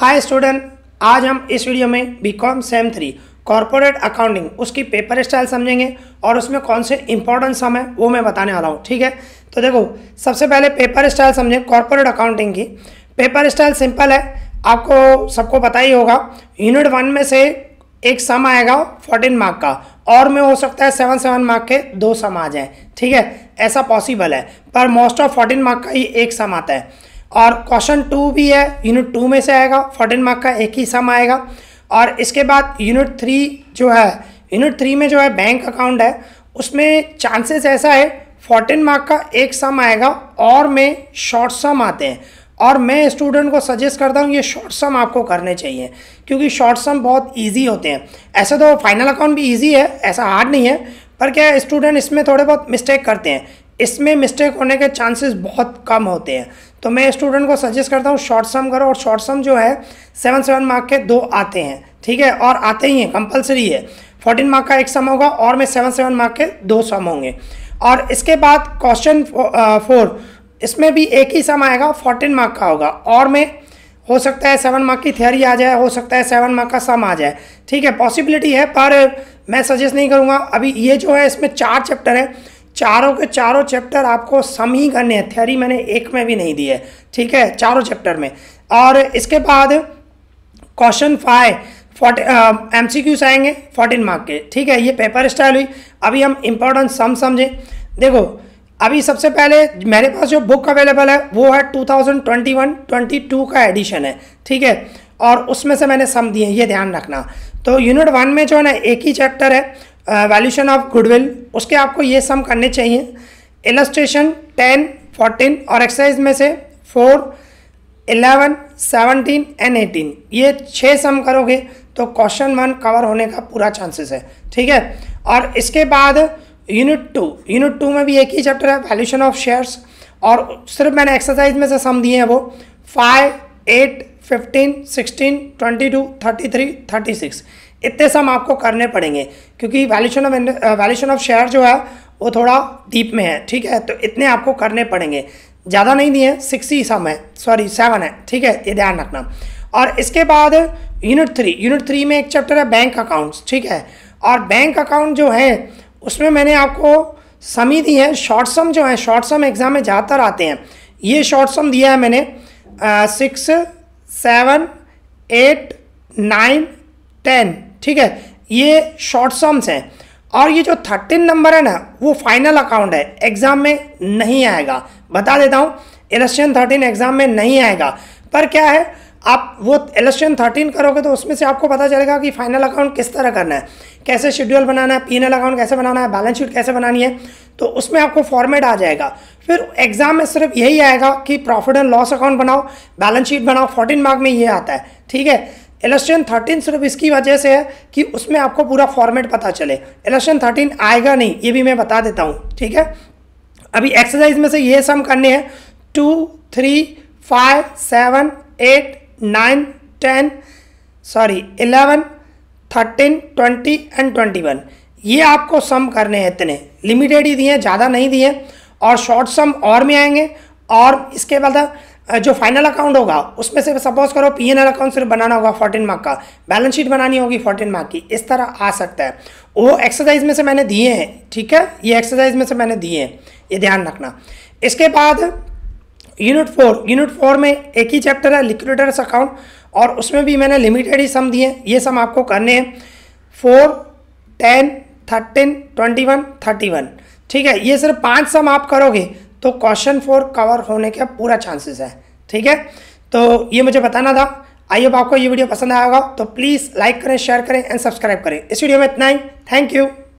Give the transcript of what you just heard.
hi student आज हम इस वीडियो में B Com sem three corporate accounting उसकी पेपर स्टाइल समझेंगे और उसमें कौन से इंपॉर्टेंट सम है वो मैं बताने वाला हूँ ठीक है तो देखो सबसे पहले पेपर स्टाइल समझें कॉरपोरेट अकाउंटिंग की पेपर स्टाइल सिंपल है आपको सबको पता ही होगा यूनिट वन में से एक सम आएगा फोर्टीन मार्क का और में हो सकता है सेवन सेवन मार्क के दो सम आ जाएँ ठीक है ऐसा पॉसिबल है पर मोस्ट ऑफ फोर्टीन मार्क का ही एक सम आता है और क्वेश्चन टू भी है यूनिट टू में से आएगा फोर्टीन मार्क का एक ही सम आएगा और इसके बाद यूनिट थ्री जो है यूनिट थ्री में जो है बैंक अकाउंट है उसमें चांसेस ऐसा है फोर्टीन मार्क का एक सम आएगा और में शॉर्ट सम आते हैं और मैं स्टूडेंट को सजेस्ट करता हूँ ये शॉर्ट सम आपको करने चाहिए क्योंकि शॉर्ट सम बहुत ईजी होते हैं ऐसे तो फाइनल अकाउंट भी ईजी है ऐसा हार्ड नहीं है पर क्या स्टूडेंट इसमें थोड़े बहुत मिस्टेक करते हैं इसमें मिस्टेक होने के चांसेस बहुत कम होते हैं तो मैं स्टूडेंट को सजेस्ट करता हूँ शॉर्ट सम करो और शॉर्ट सम जो है सेवन सेवन मार्क के दो आते हैं ठीक है और आते ही हैं कंपलसरी है फोर्टीन मार्क का एक सम होगा और में सेवन सेवन मार्क के दो सम होंगे और इसके बाद क्वेश्चन फोर इसमें भी एक ही सम आएगा फोर्टीन मार्क का होगा और में हो सकता है सेवन मार्क की थ्योरी आ जाए हो सकता है सेवन मार्क का सम आ जाए ठीक है पॉसिबिलिटी है पर मैं सजेस्ट नहीं करूँगा अभी ये जो है इसमें चार चैप्टर है चारों के चारों चैप्टर आपको सम ही करने हैं थ्योरी मैंने एक में भी नहीं दी है ठीक है चारों चैप्टर में और इसके बाद question five forty M C Qs आएंगे फोर्टीन मार्क के ठीक है ये पेपर स्टाइल हुई अभी हम इम्पोर्टेंट सम समझें देखो अभी सबसे पहले मेरे पास जो बुक अवेलेबल है वो है 2021-22 का एडिशन है ठीक है और उसमें से मैंने सम दिए ये ध्यान रखना तो यूनिट वन में जो है ना एक ही चैप्टर है वैल्यूशन ऑफ गुडविल उसके आपको ये सम करने चाहिए इलस्ट्रेशन टेन फोर्टीन और एक्सरसाइज में से four eleven seventeen and eighteen ये छः सम करोगे तो क्वेश्चन वन कवर होने का पूरा चांसेस है ठीक है और इसके बाद यूनिट टू यूनिट टू में भी एक ही चैप्टर है वैल्यूशन ऑफ शेयर्स और सिर्फ मैंने एक्सरसाइज में से सम दिए हैं वो five eight fifteen sixteen twenty two thirty three thirty six इतने सम आपको करने पड़ेंगे क्योंकि valuation of valuation of share जो है वो थोड़ा डीप में है ठीक है तो इतने आपको करने पड़ेंगे ज़्यादा नहीं दिए सिक्सटी सम है सॉरी सेवन है ठीक है ये ध्यान रखना और इसके बाद यूनिट थ्री यूनिट थ्री में एक चैप्टर है बैंक अकाउंट्स ठीक है और बैंक अकाउंट जो है उसमें मैंने आपको समी दी है शॉर्ट सम जो है शॉर्ट सम एग्ज़ाम में ज़्यादातर आते हैं ये शॉर्ट सम दिया है मैंने six seven eight nine ten ठीक है ये शॉर्ट सम्स हैं और ये जो थर्टीन नंबर है ना वो फाइनल अकाउंट है एग्ज़ाम में नहीं आएगा बता देता हूँ इलेक्शन थर्टीन एग्ज़ाम में नहीं आएगा पर क्या है आप वो इलेक्शन थर्टीन करोगे तो उसमें से आपको पता चलेगा कि फाइनल अकाउंट किस तरह करना है कैसे शेड्यूल बनाना है पी अकाउंट कैसे बनाना है बैलेंस शीट कैसे बनानी है तो उसमें आपको फॉर्मेट आ जाएगा फिर एग्ज़ाम में सिर्फ यही आएगा कि प्रॉफिट एंड लॉस अकाउंट बनाओ बैलेंस शीट बनाओ फोर्टीन मार्क में ये आता है ठीक है एलेक्शन थर्टीन सिर्फ इसकी वजह से है कि उसमें आपको पूरा फॉर्मेट पता चले एलेक्शन थर्टीन आएगा नहीं ये भी मैं बता देता हूँ ठीक है अभी एक्सरसाइज में से ये सम करने हैं two three five seven eight nine ten sorry eleven thirteen twenty and twenty one ये आपको सम करने हैं इतने लिमिटेड ही दिए ज़्यादा नहीं दिए और शॉर्ट सम और में आएंगे और इसके बाद जो फाइनल अकाउंट होगा उसमें से सपोज करो पी एन एल अकाउंट सिर्फ बनाना होगा फोर्टीन मार्क का बैलेंस शीट बनानी होगी फोर्टीन मार्क की इस तरह आ सकता है वो एक्सरसाइज में से मैंने दिए हैं ठीक है ये एक्सरसाइज में से मैंने दिए हैं ये ध्यान रखना इसके बाद यूनिट फोर यूनिट फोर में एक ही चैप्टर है लिक्विडेटर्स अकाउंट और उसमें भी मैंने लिमिटेड ही सम दिए हैं ये सम आपको करने हैं four ten thirteen twenty one thirty one ठीक है ये सिर्फ पाँच सम आप करोगे तो क्वेश्चन फोर कवर होने के पूरा चांसेस है ठीक है तो ये मुझे बताना था आई होप आपको ये वीडियो पसंद आया होगा तो प्लीज़ लाइक करें शेयर करें एंड सब्सक्राइब करें इस वीडियो में इतना ही थैंक यू